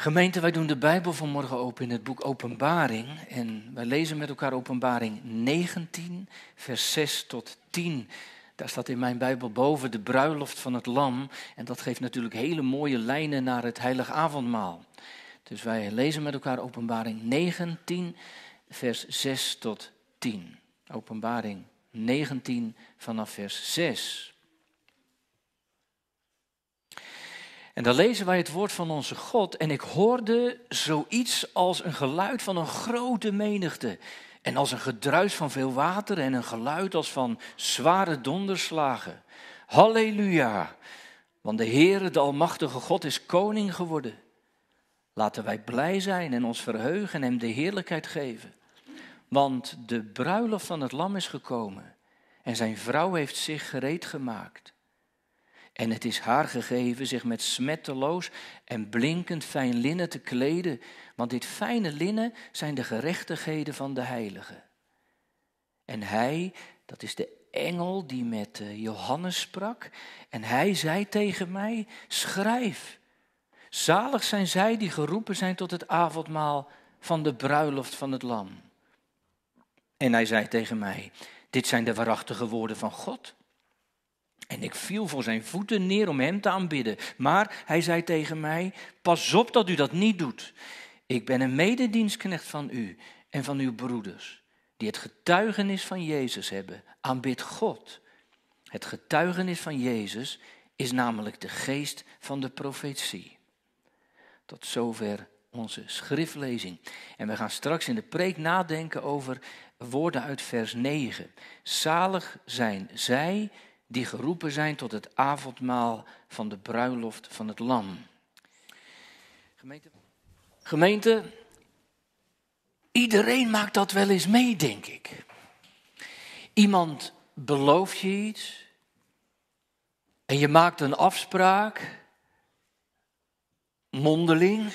Gemeente, wij doen de Bijbel vanmorgen open in het boek Openbaring. En wij lezen met elkaar Openbaring 19, vers 6 tot 10. Daar staat in mijn Bijbel boven de bruiloft van het lam. En dat geeft natuurlijk hele mooie lijnen naar het heilig avondmaal. Dus wij lezen met elkaar Openbaring 19, vers 6 tot 10. Openbaring 19 vanaf vers 6. En dan lezen wij het woord van onze God. En ik hoorde zoiets als een geluid van een grote menigte. En als een gedruis van veel water en een geluid als van zware donderslagen. Halleluja! Want de Heere, de Almachtige God, is koning geworden. Laten wij blij zijn en ons verheugen en hem de heerlijkheid geven. Want de bruiloft van het lam is gekomen en zijn vrouw heeft zich gereed gemaakt. En het is haar gegeven zich met smetteloos en blinkend fijn linnen te kleden, want dit fijne linnen zijn de gerechtigheden van de heilige. En hij, dat is de engel die met eh, Johannes sprak, en hij zei tegen mij, schrijf, zalig zijn zij die geroepen zijn tot het avondmaal van de bruiloft van het lam. En hij zei tegen mij, dit zijn de waarachtige woorden van God. En ik viel voor zijn voeten neer om hem te aanbidden. Maar hij zei tegen mij: Pas op dat u dat niet doet. Ik ben een mededienstknecht van u en van uw broeders, die het getuigenis van Jezus hebben. Aanbid God. Het getuigenis van Jezus is namelijk de geest van de profetie. Tot zover onze schriftlezing. En we gaan straks in de preek nadenken over woorden uit vers 9. Zalig zijn zij die geroepen zijn tot het avondmaal van de bruiloft van het Lam. Gemeente, gemeente iedereen maakt dat wel eens mee, denk ik. Iemand belooft je iets en je maakt een afspraak, mondeling.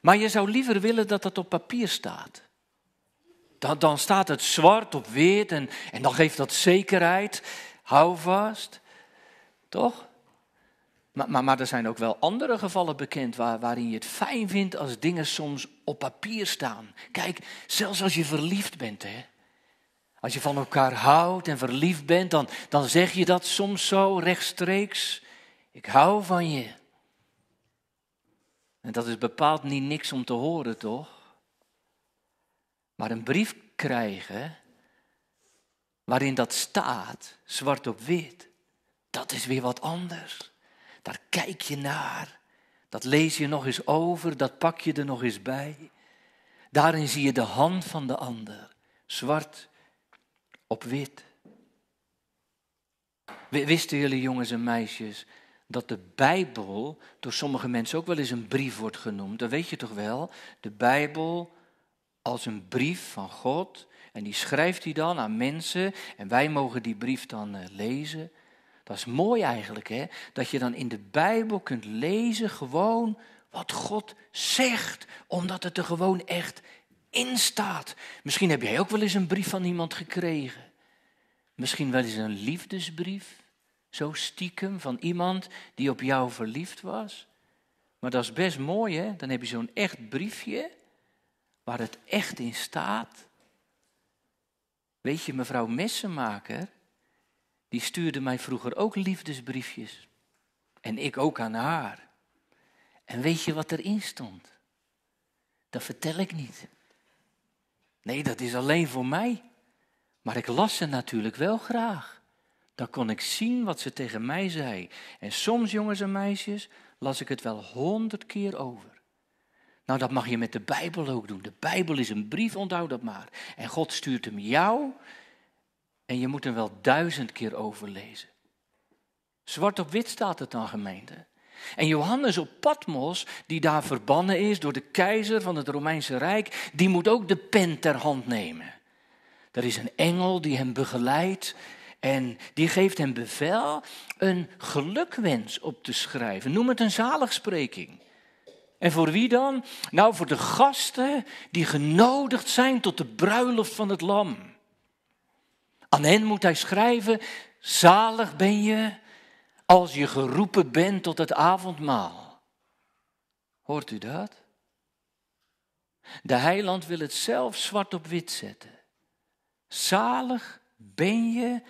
Maar je zou liever willen dat dat op papier staat dan, dan staat het zwart op wit en, en dan geeft dat zekerheid. Hou vast. Toch? Maar, maar, maar, er zijn ook wel andere gevallen bekend waar, waarin je het fijn vindt als dingen soms op papier staan. Kijk, zelfs als je verliefd bent, hè. Als je van elkaar houdt en verliefd bent, dan, dan zeg je dat soms zo rechtstreeks. Ik hou van je. En dat is bepaald niet niks om te horen, toch? Maar een brief krijgen waarin dat staat, zwart op wit, dat is weer wat anders. Daar kijk je naar. Dat lees je nog eens over, dat pak je er nog eens bij. Daarin zie je de hand van de ander, zwart op wit. Wisten jullie jongens en meisjes dat de Bijbel door sommige mensen ook wel eens een brief wordt genoemd? Dat weet je toch wel? De Bijbel als een brief van God. En die schrijft hij dan aan mensen en wij mogen die brief dan eh, lezen. Dat is mooi eigenlijk, hè? Dat je dan in de Bijbel kunt lezen gewoon wat God zegt, omdat het er gewoon echt in staat. Misschien heb jij ook wel eens een brief van iemand gekregen. Misschien wel eens een liefdesbrief, zo stiekem, van iemand die op jou verliefd was. Maar dat is best mooi, hè? Dan heb je zo'n echt briefje waar het echt in staat. Weet je, mevrouw Messenmaker, die stuurde mij vroeger ook liefdesbriefjes. En ik ook aan haar. En weet je wat erin stond? Dat vertel ik niet. Nee, dat is alleen voor mij. Maar ik las ze natuurlijk wel graag. Dan kon ik zien wat ze tegen mij zei. En soms, jongens en meisjes, las ik het wel honderd keer over. Nou, dat mag je met de Bijbel ook doen. De Bijbel is een brief, onthoud dat maar. En God stuurt hem jou en je moet hem wel duizend keer overlezen. Zwart op wit staat het dan, gemeente. En Johannes op Patmos, die daar verbannen is door de keizer van het Romeinse Rijk, die moet ook de pen ter hand nemen. Er is een engel die hem begeleidt en die geeft hem bevel een gelukwens op te schrijven. Noem het een zaligspreking. En voor wie dan? Nou, voor de gasten die genodigd zijn tot de bruiloft van het lam. Aan hen moet hij schrijven, zalig ben je als je geroepen bent tot het avondmaal. Hoort u dat? De heiland wil het zelf zwart op wit zetten. Zalig ben je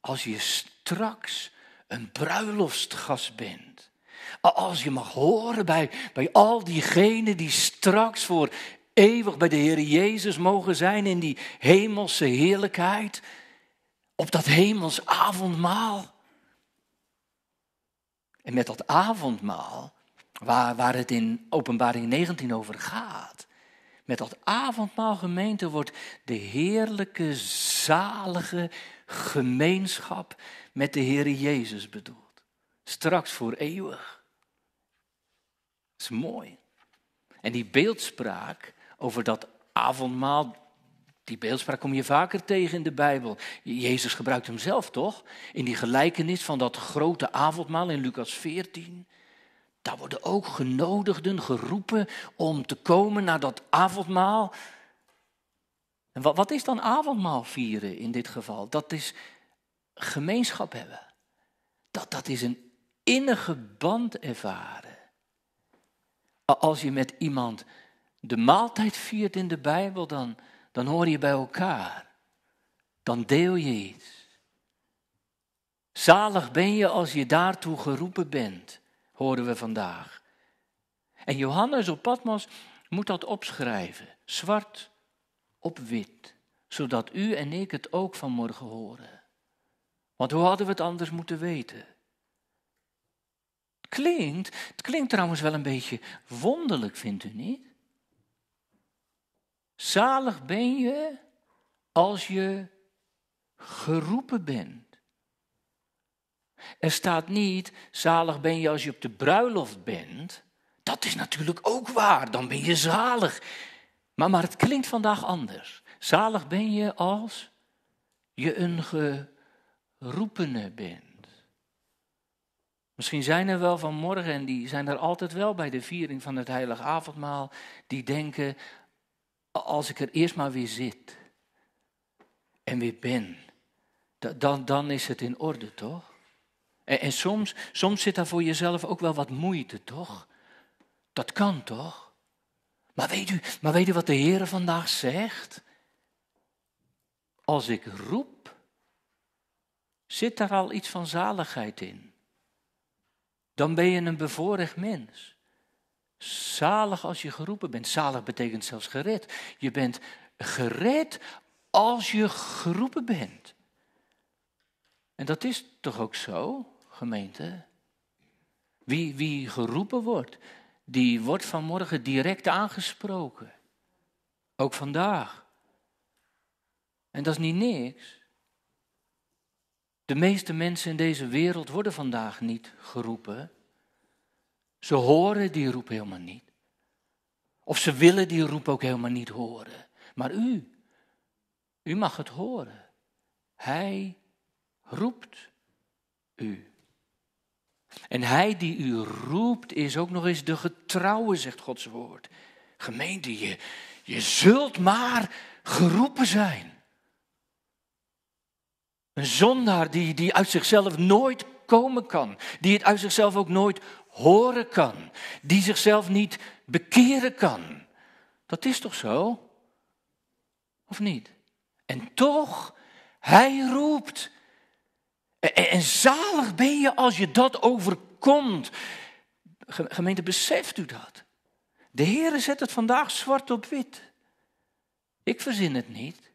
als je straks een bruiloftsgast bent. Als je mag horen bij, bij al diegenen die straks voor eeuwig bij de Heer Jezus mogen zijn in die hemelse heerlijkheid, op dat hemels avondmaal. En met dat avondmaal, waar, waar het in Openbaring 19 over gaat, met dat avondmaal gemeente wordt de heerlijke, zalige gemeenschap met de Heer Jezus bedoeld. Straks voor eeuwig is mooi. En die beeldspraak over dat avondmaal, die beeldspraak kom je vaker tegen in de Bijbel. Jezus gebruikt hem zelf toch? In die gelijkenis van dat grote avondmaal in Lucas 14. Daar worden ook genodigden geroepen om te komen naar dat avondmaal. En wat, wat is dan avondmaal vieren in dit geval? Dat is gemeenschap hebben. Dat, dat is een innige band ervaren. Als je met iemand de maaltijd viert in de Bijbel, dan, dan hoor je bij elkaar. Dan deel je iets. Zalig ben je als je daartoe geroepen bent, horen we vandaag. En Johannes op Patmos moet dat opschrijven, zwart op wit, zodat u en ik het ook vanmorgen horen. Want hoe hadden we het anders moeten weten? klinkt. Het klinkt trouwens wel een beetje wonderlijk, vindt u niet? Zalig ben je als je geroepen bent. Er staat niet, zalig ben je als je op de bruiloft bent. Dat is natuurlijk ook waar, dan ben je zalig. Maar, maar het klinkt vandaag anders. Zalig ben je als je een geroepene bent. Misschien zijn er wel vanmorgen, en die zijn er altijd wel bij de viering van het heilig avondmaal, die denken, als ik er eerst maar weer zit en weer ben, dan, dan is het in orde, toch? En, en soms, soms zit daar voor jezelf ook wel wat moeite, toch? Dat kan toch? Maar weet u, maar weet u wat de Heer vandaag zegt? Als ik roep, zit daar al iets van zaligheid in dan ben je een bevoorrecht mens. Zalig als je geroepen bent. Zalig betekent zelfs gered. Je bent gered als je geroepen bent. En dat is toch ook zo, gemeente? Wie, wie geroepen wordt, die wordt vanmorgen direct aangesproken. Ook vandaag. En dat is niet niks. De meeste mensen in deze wereld worden vandaag niet geroepen. Ze horen die roep helemaal niet. Of ze willen die roep ook helemaal niet horen. Maar u, u mag het horen. Hij roept u. En hij die u roept is ook nog eens de getrouwe, zegt Gods woord. Gemeente, je, je zult maar geroepen zijn. Een zondaar die, die uit zichzelf nooit komen kan, die het uit zichzelf ook nooit horen kan, die zichzelf niet bekeren kan. Dat is toch zo? Of niet? En toch, hij roept. En, zalig ben je als je dat overkomt. Gemeente, beseft u dat? De Heere zet het vandaag zwart op wit. Ik verzin het niet.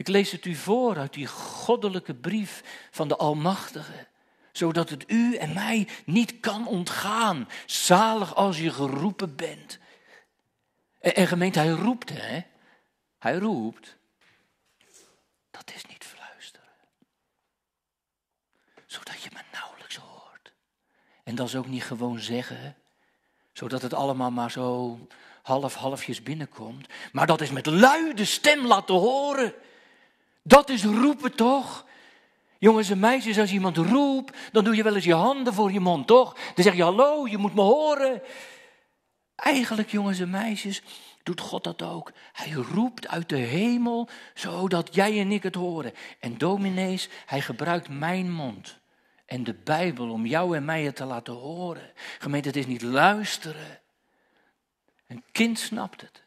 Ik lees het u voor uit die goddelijke brief van de Almachtige, zodat het u en mij niet kan ontgaan, zalig als je geroepen bent. En, gemeente, hij roept, hè? Hij roept. Dat is niet fluisteren. Zodat je me nauwelijks hoort. En dat is ook niet gewoon zeggen, zodat het allemaal maar zo half halfjes binnenkomt. Maar dat is met luide stem laten horen. Dat is roepen toch? Jongens en meisjes, als iemand roept, dan doe je wel eens je handen voor je mond, toch? Dan zeg je hallo, je moet me horen. Eigenlijk, jongens en meisjes, doet God dat ook. Hij roept uit de hemel, zodat jij en ik het horen. En dominees, hij gebruikt mijn mond en de Bijbel om jou en mij het te laten horen. Gemeente, het is niet luisteren. Een kind snapt het.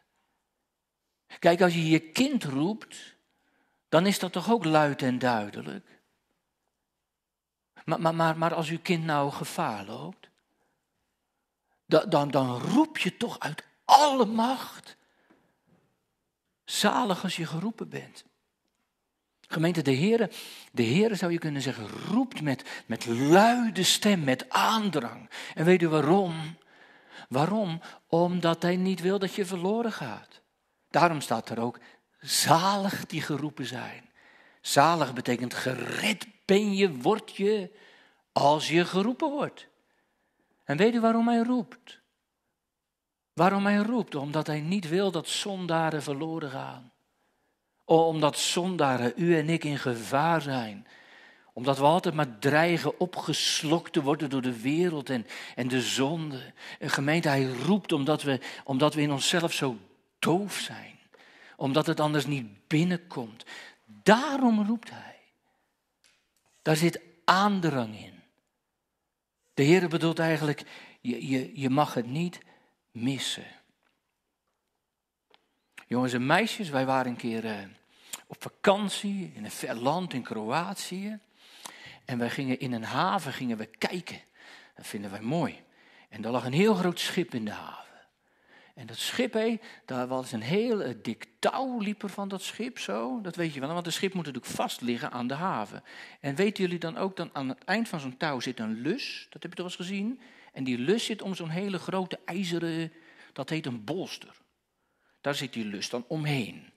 Kijk, als je je kind roept, dan is dat toch ook luid en duidelijk? Maar, maar, maar, maar als uw kind nou gevaar loopt, dan, dan, dan roep je toch uit alle macht. Zalig als je geroepen bent. Gemeente, de Heere, de Heere zou je kunnen zeggen, roept met, met luide stem, met aandrang. En weet u waarom? Waarom? Omdat hij niet wil dat je verloren gaat. Daarom staat er ook, Zalig die geroepen zijn. Zalig betekent gered ben je, word je, als je geroepen wordt. En weet u waarom hij roept? Waarom hij roept? Omdat hij niet wil dat zondaren verloren gaan. Omdat zondaren, u en ik, in gevaar zijn. Omdat we altijd maar dreigen opgeslokt te worden door de wereld en, en de zonde. Een gemeente, hij roept omdat we, omdat we in onszelf zo doof zijn omdat het anders niet binnenkomt. Daarom roept hij. Daar zit aandrang in. De Heer bedoelt eigenlijk, je, je, je mag het niet missen. Jongens en meisjes, wij waren een keer eh, op vakantie in een ver land in Kroatië. En wij gingen in een haven gingen we kijken. Dat vinden wij mooi. En daar lag een heel groot schip in de haven. En dat schip, hé, daar was een heel dik touw lieper van dat schip, zo. Dat weet je wel, want het schip moet natuurlijk vast liggen aan de haven. En weten jullie dan ook, dan aan het eind van zo'n touw zit een lus, dat heb je toch eens gezien? En die lus zit om zo'n hele grote ijzeren, dat heet een bolster. Daar zit die lus dan omheen.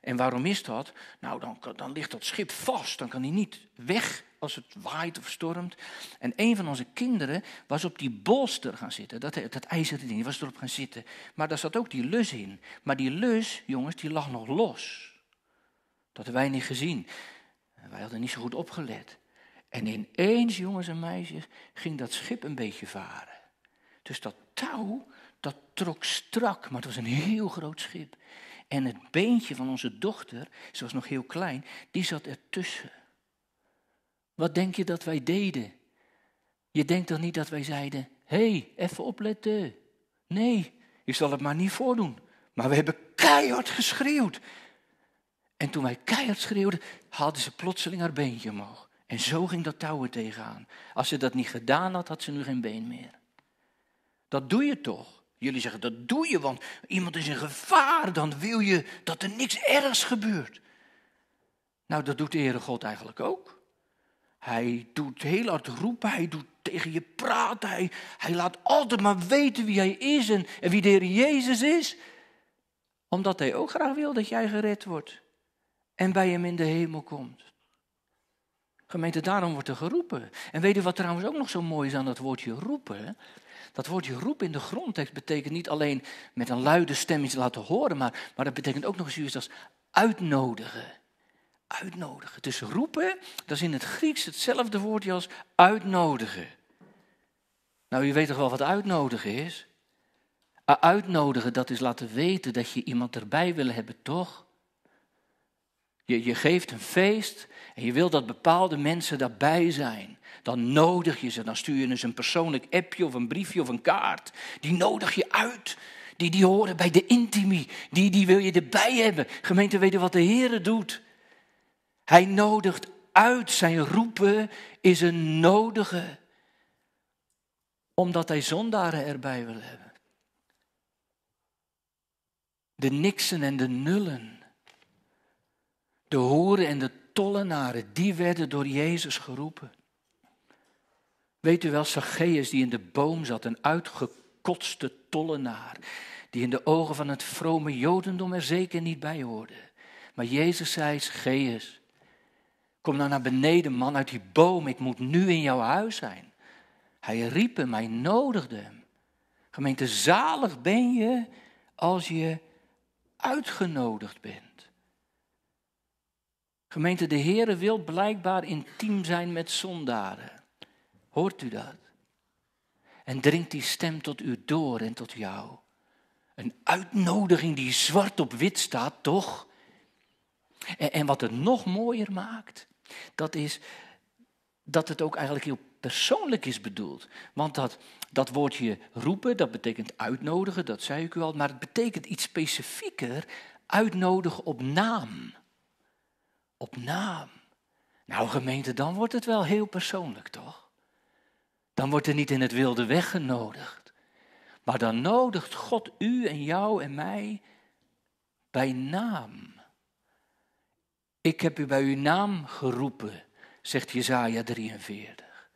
En waarom is dat? Nou, dan, dan ligt dat schip vast, dan kan hij niet weg als het waait of stormt. En een van onze kinderen was op die bolster gaan zitten. Dat, dat ijzeren ding, die was erop gaan zitten. Maar daar zat ook die lus in. Maar die lus, jongens, die lag nog los. Dat hebben wij niet gezien. Wij hadden niet zo goed opgelet. En ineens, jongens en meisjes, ging dat schip een beetje varen. Dus dat touw, dat trok strak, maar het was een heel groot schip. En het beentje van onze dochter, ze was nog heel klein, die zat ertussen. Wat denk je dat wij deden? Je denkt toch niet dat wij zeiden: hé, hey, even opletten. Nee, je zal het maar niet voordoen. Maar we hebben keihard geschreeuwd. En toen wij keihard schreeuwden, hadden ze plotseling haar beentje omhoog. En zo ging dat touw er tegenaan. Als ze dat niet gedaan had, had ze nu geen been meer. Dat doe je toch? Jullie zeggen dat doe je, want iemand is in gevaar. Dan wil je dat er niks ergs gebeurt. Nou, dat doet de Heere God eigenlijk ook. Hij doet heel hard roepen, hij doet tegen je praten, hij, laat altijd maar weten wie hij is en, wie de Heer Jezus is. Omdat hij ook graag wil dat jij gered wordt en bij hem in de hemel komt. Gemeente, daarom wordt er geroepen. En weet u wat trouwens ook nog zo mooi is aan dat woordje roepen? Dat woordje roepen in de grondtekst betekent niet alleen met een luide stem iets laten horen, maar, maar dat betekent ook nog eens iets als uitnodigen uitnodigen. Dus roepen, dat is in het Grieks hetzelfde woordje als uitnodigen. Nou, je weet toch wel wat uitnodigen is? Uitnodigen, dat is laten weten dat je iemand erbij wil hebben, toch? Je, je geeft een feest en je wil dat bepaalde mensen daarbij zijn. Dan nodig je ze, dan stuur je dus een persoonlijk appje of een briefje of een kaart. Die nodig je uit. Die, die horen bij de intimie. Die, die wil je erbij hebben. Gemeente weten wat de Heer doet. Hij nodigt uit. Zijn roepen is een nodige. Omdat hij zondaren erbij wil hebben. De niksen en de nullen. De horen en de tollenaren, die werden door Jezus geroepen. Weet u wel, Zacchaeus die in de boom zat, een uitgekotste tollenaar, die in de ogen van het vrome Jodendom er zeker niet bij hoorde. Maar Jezus zei, Zacchaeus, Kom nou naar beneden, man, uit die boom. Ik moet nu in jouw huis zijn. Hij riep hem, hij nodigde hem. Gemeente, zalig ben je als je uitgenodigd bent. Gemeente, de Heere wil blijkbaar intiem zijn met zondaren. Hoort u dat? En dringt die stem tot u door en tot jou. Een uitnodiging die zwart op wit staat, toch? en wat het nog mooier maakt, dat is dat het ook eigenlijk heel persoonlijk is bedoeld. Want dat, dat woordje roepen, dat betekent uitnodigen, dat zei ik u al, maar het betekent iets specifieker, uitnodigen op naam. Op naam. Nou gemeente, dan wordt het wel heel persoonlijk, toch? Dan wordt er niet in het wilde weg genodigd. Maar dan nodigt God u en jou en mij bij naam ik heb u bij uw naam geroepen, zegt Jezaja 43.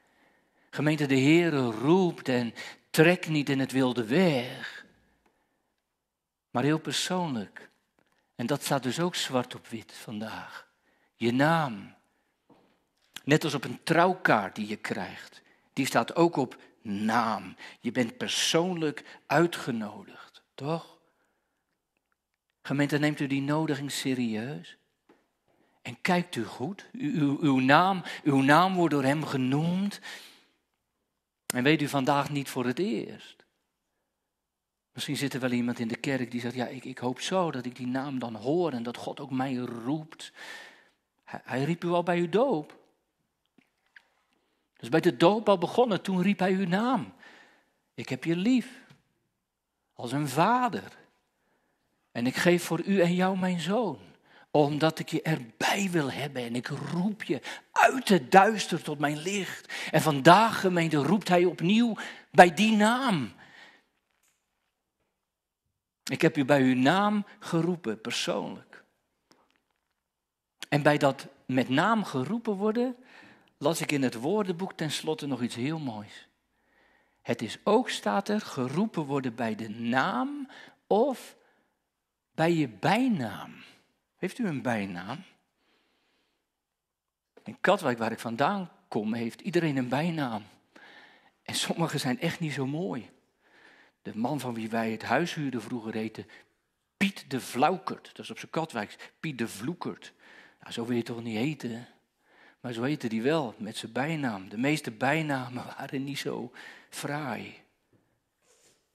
Gemeente, de Heere roept en trekt niet in het wilde weg. Maar heel persoonlijk, en dat staat dus ook zwart op wit vandaag, je naam. Net als op een trouwkaart die je krijgt, die staat ook op naam. Je bent persoonlijk uitgenodigd, toch? Gemeente, neemt u die nodiging serieus? En kijkt u goed, uw, uw, naam, uw naam wordt door hem genoemd. En weet u vandaag niet voor het eerst. Misschien zit er wel iemand in de kerk die zegt, ja, ik, ik hoop zo dat ik die naam dan hoor en dat God ook mij roept. Hij, hij riep u al bij uw doop. Dus bij de doop al begonnen, toen riep hij uw naam. Ik heb je lief, als een vader. En ik geef voor u en jou mijn zoon omdat ik je erbij wil hebben en ik roep je uit het duister tot mijn licht. En vandaag, gemeente, roept hij opnieuw bij die naam. Ik heb u bij uw naam geroepen, persoonlijk. En bij dat met naam geroepen worden, las ik in het woordenboek tenslotte nog iets heel moois. Het is ook, staat er, geroepen worden bij de naam of bij je bijnaam. Heeft u een bijnaam? In Katwijk, waar ik vandaan kom, heeft iedereen een bijnaam. En sommigen zijn echt niet zo mooi. De man van wie wij het huis huurden vroeger heette Piet de Vlaukert. Dat is op zijn Katwijk. Piet de Vloekert. Nou, zo wil je toch niet heten? Maar zo heette die wel, met zijn bijnaam. De meeste bijnamen waren niet zo fraai.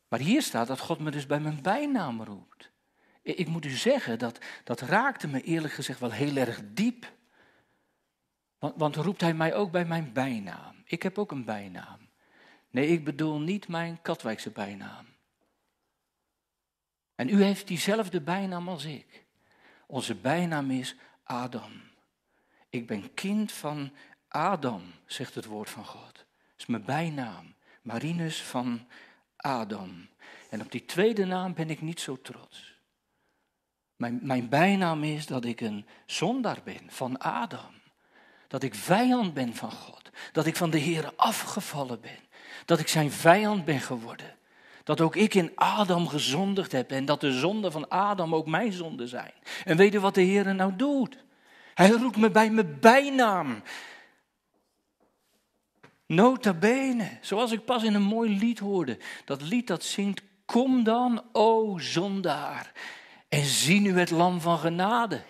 Maar hier staat dat God me dus bij mijn bijnaam roept. Ik moet u zeggen, dat, dat raakte me eerlijk gezegd wel heel erg diep. Want, want roept hij mij ook bij mijn bijnaam? Ik heb ook een bijnaam. Nee, ik bedoel niet mijn Katwijkse bijnaam. En u heeft diezelfde bijnaam als ik. Onze bijnaam is Adam. Ik ben kind van Adam, zegt het woord van God. Dat is mijn bijnaam. Marinus van Adam. En op die tweede naam ben ik niet zo trots. Mijn, mijn bijnaam is dat ik een zondaar ben van Adam. Dat ik vijand ben van God. Dat ik van de Heer afgevallen ben. Dat ik zijn vijand ben geworden. Dat ook ik in Adam gezondigd heb en dat de zonden van Adam ook mijn zonden zijn. En weet u wat de Heer nou doet? Hij roept me bij mijn bijnaam. Nota bene, zoals ik pas in een mooi lied hoorde. Dat lied dat zingt, kom dan, o zondaar. En zie nu het lam van genade.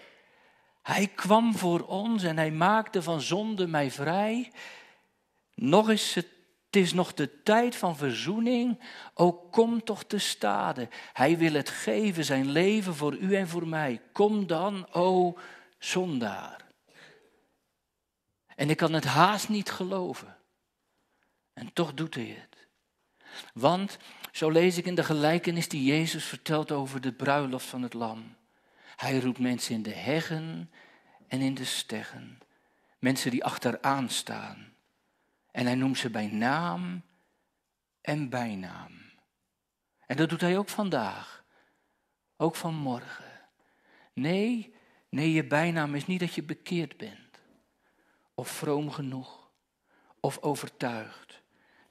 Hij kwam voor ons en hij maakte van zonde mij vrij. Nog is het, het is nog de tijd van verzoening. O kom toch te stade. Hij wil het geven, zijn leven voor u en voor mij. Kom dan, o zondaar. En ik kan het haast niet geloven. En toch doet hij het. Want, zo lees ik in de gelijkenis die Jezus vertelt over de bruiloft van het lam. Hij roept mensen in de heggen en in de steggen. Mensen die achteraan staan. En hij noemt ze bij naam en bijnaam. En dat doet hij ook vandaag. Ook vanmorgen. Nee, nee, je bijnaam is niet dat je bekeerd bent. Of vroom genoeg. Of overtuigd.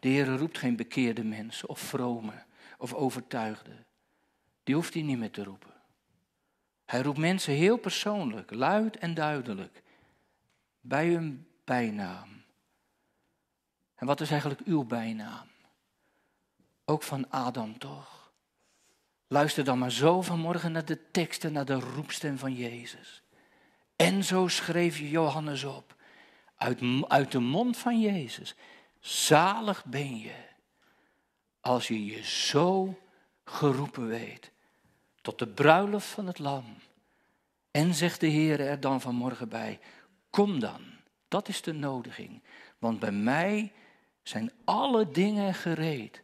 De Heer roept geen bekeerde mensen of vrome of overtuigde. Die hoeft hij niet meer te roepen. Hij roept mensen heel persoonlijk, luid en duidelijk, bij hun bijnaam. En wat is eigenlijk uw bijnaam? Ook van Adam toch? Luister dan maar zo vanmorgen naar de teksten, naar de roepstem van Jezus. En zo schreef je Johannes op, uit, uit de mond van Jezus. Zalig ben je als je je zo geroepen weet tot de bruiloft van het lam. En zegt de Heer er dan vanmorgen bij, kom dan, dat is de nodiging, want bij mij zijn alle dingen gereed.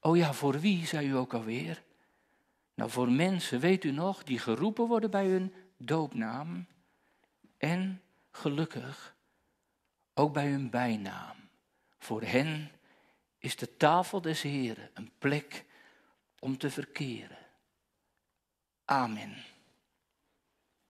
Oh ja, voor wie, zei u ook alweer? Nou, voor mensen, weet u nog, die geroepen worden bij hun doopnaam en gelukkig ook bij hun bijnaam. Voor hen is de tafel des Heren een plek om te verkeren. Amen.